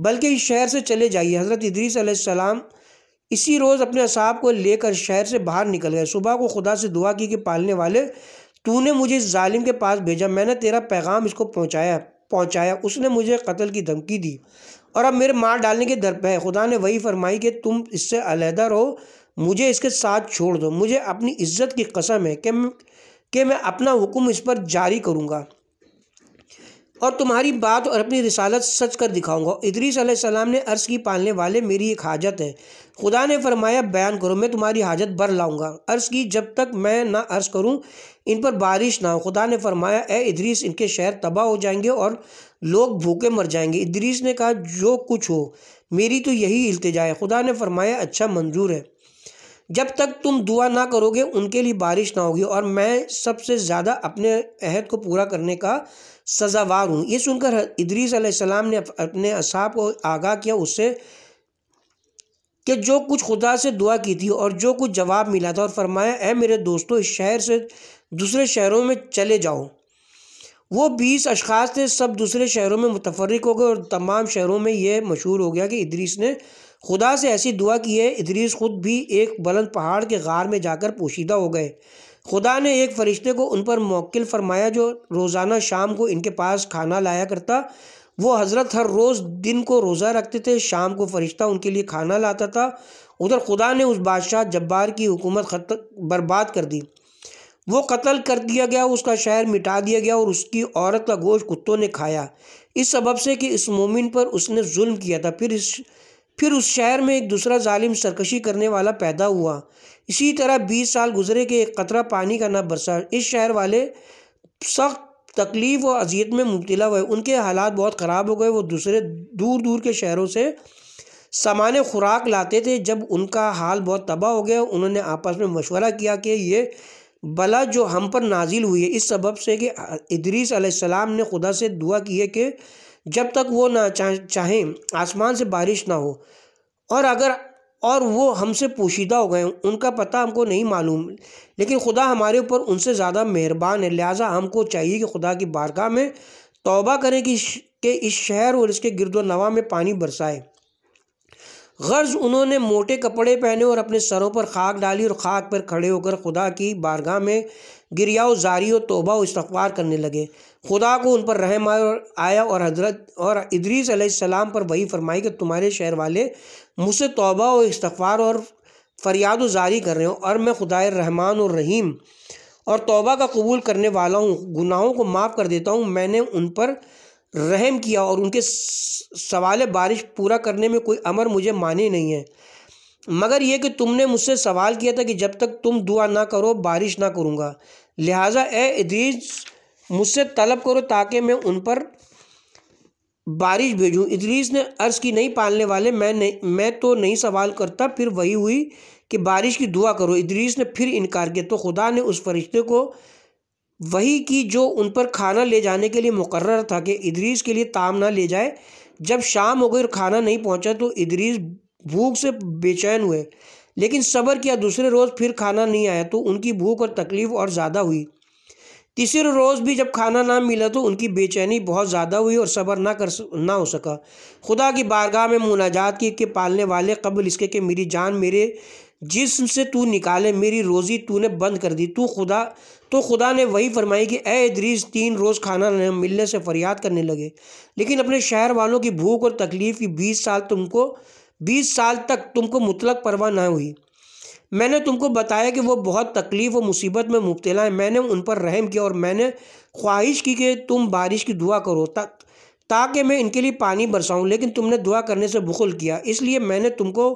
A: बल्कि इस शहर से चले जाइए हज़रत इदरीसम इसी रोज़ अपने असाब को लेकर शहर से बाहर निकल गए सुबह को खुदा से दुआ की कि पालने वाले तूने मुझे इस जालिम के पास भेजा मैंने तेरा पैगाम इसको पहुँचाया पहुँचाया उसने मुझे कत्ल की धमकी दी और अब मेरे मार डालने के दर पे है खुदा ने वही फरमाई कि तुम इससे अलहदा रहो मुझे इसके साथ छोड़ दो मुझे अपनी इज्जत की कसम है कि मैं कि मैं अपना हुक्म इस पर जारी करूँगा और तुम्हारी बात और अपनी रिसालत सच कर दिखाऊंगा इदरीस सलाम ने अर्ज़ की पालने वाले मेरी एक हाजत है खुदा ने फरमाया बयान करो मैं तुम्हारी हाजत भर लाऊंगा अर्ज़ की जब तक मैं ना अर्ज़ करूं इन पर बारिश ना हो खुदा ने फरमाया ए इदरीस इनके शहर तबाह हो जाएंगे और लोग भूखे मर जाएंगे इदरीस ने कहा जो कुछ हो मेरी तो यही इल्तजा है खुदा ने फरमाया अच्छा मंजूर है जब तक तुम दुआ ना करोगे उनके लिए बारिश ना होगी और मैं सबसे ज़्यादा अपने अहद को पूरा करने का सज़ावार हूँ ये सुनकर इदरीस सलाम ने अपने असाब को आगाह किया उससे कि जो कुछ खुदा से दुआ की थी और जो कुछ जवाब मिला था और फरमाया ऐ मेरे दोस्तों इस शहर से दूसरे शहरों में चले जाओ वो बीस अशखास थे सब दूसरे शहरों में मुतफरक हो गए और तमाम शहरों में ये मशहूर हो गया कि इदरीस ने खुदा से ऐसी दुआ की है इदरीस ख़ुद भी एक बुलंद पहाड़ के गार में जाकर पोशीदा हो गए खुदा ने एक फ़रिश्ते को उन पर मौकिल फरमाया जो रोज़ाना शाम को इनके पास खाना लाया करता वो हज़रत हर रोज़ दिन को रोज़ा रखते थे शाम को फ़रिश्ता उनके लिए खाना लाता था उधर खुदा ने उस बादशाह जब्बार की हुकूमत खत बर्बाद कर दी वो कत्ल कर दिया गया उसका शहर मिटा दिया गया और उसकी औरत का गोश्त कुत्तों ने खाया इस सबब से कि इस मोमिन पर उसने जुल्म किया था फिर इस फिर उस शहर में एक दूसरा जालिम सरकशी करने वाला पैदा हुआ इसी तरह बीस साल गुजरे कि एक कतरा पानी का ना बरसा इस शहर वाले सख्त तकलीफ़ व अजियत में मुबतला हुए उनके हालात बहुत ख़राब हो गए वो दूसरे दूर दूर के शहरों से सामान खुराक लाते थे जब उनका हाल बहुत तबाह हो गया उन्होंने आपस में मशवरा किया कि ये बला जो हम पर नाजिल हुई है इस सबब से कि इदरीस आसमाम ने खुदा से दुआ की है कि जब तक वो ना चाहें आसमान से बारिश ना हो और अगर और वो हमसे पोशीदा हो गए उनका पता हमको नहीं मालूम लेकिन खुदा हमारे ऊपर उनसे ज़्यादा मेहरबान है लिहाजा हमको चाहिए कि खुदा की बारगाह में तोबा करें कि के इस शहर और इसके गिरदो नवा में पानी बरसाए गर्ज उन्होंने मोटे कपड़े पहने और अपने सरों पर खाक डाली और खाक पर खड़े होकर खुदा की बारगाह में गिरियाओ जारी और तोबा और करने लगे खुदा को उन पर रहम आया और हजरत और इदरीस सलाम पर वही फरमाई कि तुम्हारे शहर वाले मुझसे तोबा और इस्तफ़ार और फरियाद जारी कर रहे हो और मैं खुदा रहमान और रहीम और तोबा का कबूल करने वाला हूँ गुनाहों को माफ़ कर देता हूँ मैंने उन पर रहम किया और उनके सवाल बारिश पूरा करने में कोई अमर मुझे माने नहीं है मगर यह कि तुमने मुझसे सवाल किया था कि जब तक तुम दुआ ना करो बारिश ना करूँगा लिहाजा एदीज मुझसे तलब करो ताकि मैं उन पर बारिश भेजूँ इतलीस ने अर्ज़ की नहीं पालने वाले मैं नहीं मैं तो नहीं सवाल करता फिर वही हुई कि बारिश की दुआ करो इदरीस ने फिर इनकार किया तो खुदा ने उस फरिश्ते को वही की जो उन पर खाना ले जाने के लिए मुकर्र था कि इदरीस के लिए ताम ना ले जाए जब शाम हो गई और खाना नहीं पहुंचा तो इदरीस भूख से बेचैन हुए लेकिन सब्र किया दूसरे रोज़ फिर खाना नहीं आया तो उनकी भूख और तकलीफ़ और ज़्यादा हुई तीसरे रोज़ भी जब खाना ना मिला तो उनकी बेचैनी बहुत ज़्यादा हुई और सब्र ना कर ना हो सका खुदा की बारगाह में मुनाजात की के पालने वाले कबल इसके कि मेरी जान मेरे जिसम से तू निकाले मेरी रोज़ी तूने बंद कर दी तू खुदा तो खुदा ने वही फरमाई कि ए तीन रोज़ खाना न मिलने से फरियाद करने लगे लेकिन अपने शहर वालों की भूख और तकलीफ़ की बीस साल तुमको बीस साल तक तुमको मुतलक परवाह ना हुई मैंने तुमको बताया कि वो बहुत तकलीफ़ और मुसीबत में मुबतला है मैंने उन पर रहम किया और मैंने ख्वाहिश की कि तुम बारिश की दुआ करो ता ताकि मैं इनके लिए पानी बरसाऊँ लेकिन तुमने दुआ करने से बखुल किया इसलिए मैंने तुमको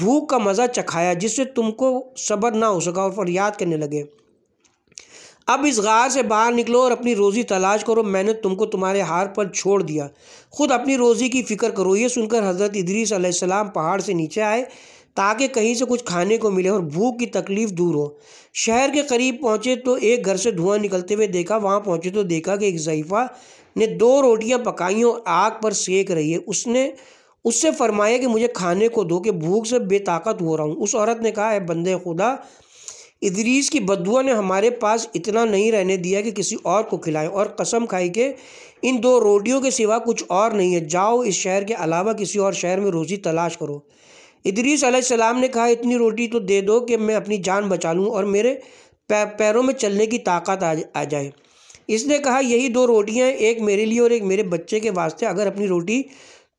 A: भूख का मज़ा चखाया जिससे तुमको सब्र ना हो सका और फरियाद करने लगे अब इस गार से बाहर निकलो और अपनी रोज़ी तलाश करो मैंने तुमको तुम्हारे हार पर छोड़ दिया खुद अपनी रोज़ी की फ़िक्र करो ये सुनकर हज़रत इदरीस पहाड़ से नीचे आए ताकि कहीं से कुछ खाने को मिले और भूख की तकलीफ़ दूर हो शहर के करीब पहुँचे तो एक घर से धुआं निकलते हुए देखा वहाँ पहुँचे तो देखा कि एक जयफा ने दो रोटियाँ पकाई और आग पर सेक रही है उसने उससे फरमाया कि मुझे खाने को दो कि भूख से बेताकत हो रहा हूँ उस औरत ने कहा है बंदे खुदा इदरीस की बदुआ ने हमारे पास इतना नहीं रहने दिया कि किसी और को खिलाएं और कसम खाई के इन दो रोटियों के सिवा कुछ और नहीं है जाओ इस शहर के अलावा किसी और शहर में रोज़ी तलाश करो इदरीस अलैहिस्सलाम ने कहा इतनी रोटी तो दे दो कि मैं अपनी जान बचा लूँ और मेरे पैरों में चलने की ताकत आ, आ जाए इसने कहा यही दो रोटियाँ एक मेरे लिए और एक मेरे बच्चे के वास्ते अगर अपनी रोटी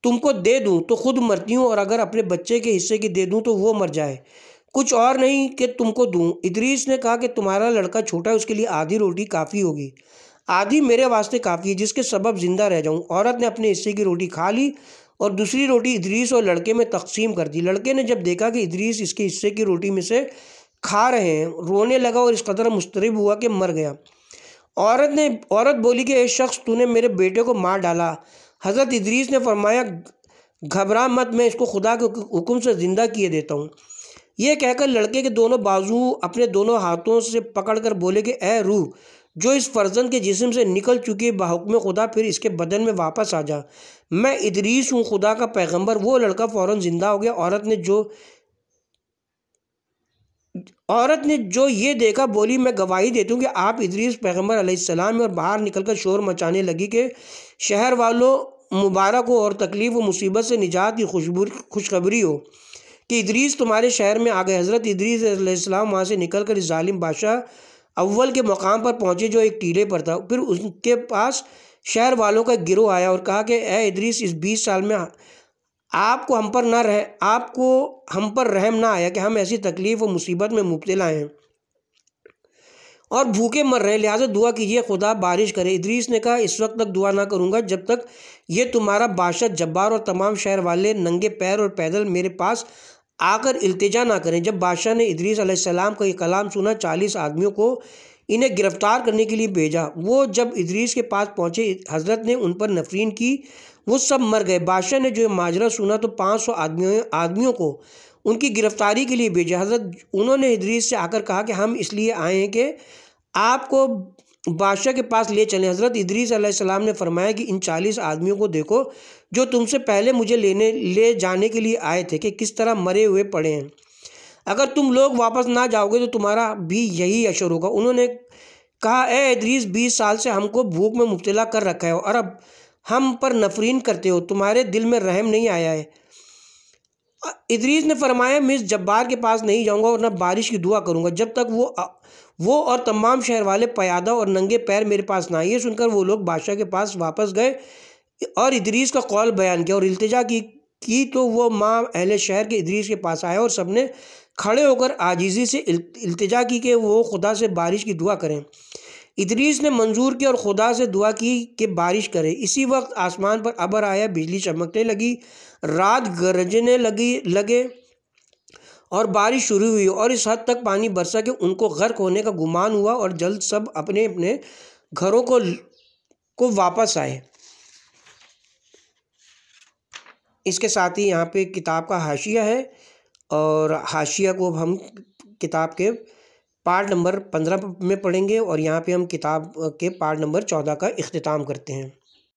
A: तुमको दे दूँ तो खुद मरती हूँ और अगर अपने बच्चे के हिस्से की दे दूँ तो वो मर जाए कुछ और नहीं कि तुमको दूँ इदरीस ने कहा कि तुम्हारा लड़का छोटा है उसके लिए आधी रोटी काफ़ी होगी आधी मेरे वास्ते काफ़ी है जिसके सबब ज़िंदा रह जाऊँ औरत ने अपने हिस्से की रोटी खा ली और दूसरी रोटी इदरीस और लड़के में तकसीम कर दी लड़के ने जब देखा कि इदरीस इसके हिस्से की रोटी में से खा रहे हैं रोने लगा और इस कदर मुस्तरब हुआ कि मर गया औरत ने औरत बोली कि ए शख्स तूने मेरे बेटे को मार डाला हज़रत इदरीस ने फरमाया घबरा मत मैं इसको खुदा के हुक्म से ज़िंदा किए देता हूँ यह कहकर लड़के के दोनों बाजू अपने दोनों हाथों से पकड़ कर बोले कि ए रूह जो इस फर्जन के जिसम से निकल चुकी में खुदा फिर इसके बदन में वापस आ जा मैं इदरीस हूँ खुदा का पैगंबर वो लड़का फ़ौर ज़िंदा हो गया औरत ने जो औरत ने जो ये देखा बोली मैं गवाही देती हूँ कि आप इदरीस पैगम्बर अलैहिस्सलाम और बाहर निकल कर शोर मचाने लगी कि शहर वालों मुबारक हो और तकलीफ़ व मुसीबत से निजात की खुशबू खुशखबरी हो कि इदरीस तुम्हारे शहर में आ गए हज़रत इदरीस वहाँ से निकल कर इस ालिम बादशाह अव्वल के मकाम पर पहुंचे जो एक टीले पर था फिर उनके पास शहर वालों का गिरोह आया और कहा कि ए इदरीस इस बीस साल में आपको हम पर ना रह आपको हम पर रहम ना आया कि हम ऐसी तकलीफ़ और मुसीबत में मुबतला हैं और भूखे मर रहे हैं लिहाजा दुआ कीजिए खुदा बारिश करे इदरीस ने कहा इस वक्त तक दुआ ना करूँगा जब तक ये तुम्हारा बादशाह जब्बार और तमाम शहर वाले नंगे पैर और पैदल मेरे पास आकर इल्तिजा ना करें जब बादशाह ने इदरीस अलैहिस्सलाम का ये कलाम सुना चालीस आदमियों को इन्हें गिरफ़्तार करने के लिए भेजा वो जब इदरीस के पास पहुँचे हज़रत ने उन पर नफरीन की वो सब मर गए बादशाह ने जो माजरा सुना तो पाँच सौ आदमियों आदमियों को उनकी गिरफ़्तारी के लिए भेजा हज़रत उन्होंने इदरीस से आकर कहा कि हम इसलिए आए हैं कि आपको बादशाह के पास ले चले हज़रत इदरीस सलाम ने फरमाया कि इन चालीस आदमियों को देखो जो तुमसे पहले मुझे लेने ले जाने के लिए आए थे कि किस तरह मरे हुए पड़े हैं अगर तुम लोग वापस ना जाओगे तो तुम्हारा भी यही अशर होगा उन्होंने कहा ए इदरीस बीस साल से हमको भूख में मुबतला कर रखा है और अब हम पर नफरीन करते हो तुम्हारे दिल में रहम नहीं आया है इदरीस ने फरमाया मैं इस जब्बार के पास नहीं जाऊंगा और ना बारिश की दुआ करूंगा जब तक वो वो और तमाम शहर वाले पयादा और नंगे पैर मेरे पास ना ये सुनकर वो लोग बादशाह के पास वापस गए और इदरीस का कौल बयान किया और इल्तजा की की तो वो माँ अहले शहर के इदरीस के पास आया और सबने खड़े होकर आजीज़ी से इल्तजा की कि वो खुदा से बारिश की दुआ करें इदरीस ने मंजूर किया और खुदा से दुआ की कि बारिश करे इसी वक्त आसमान पर अबर आया बिजली चमकने लगी रात गरजने लगी लगे और बारिश शुरू हुई और इस हद तक पानी बरसा कि उनको गर्क होने का गुमान हुआ और जल्द सब अपने अपने घरों को को वापस आए इसके साथ ही यहाँ पे किताब का हाशिया है और हाशिया को अब हम किताब के पार्ट नंबर पंद्रह में पढ़ेंगे और यहाँ पे हम किताब के पार्ट नंबर चौदह का अख्ताम करते हैं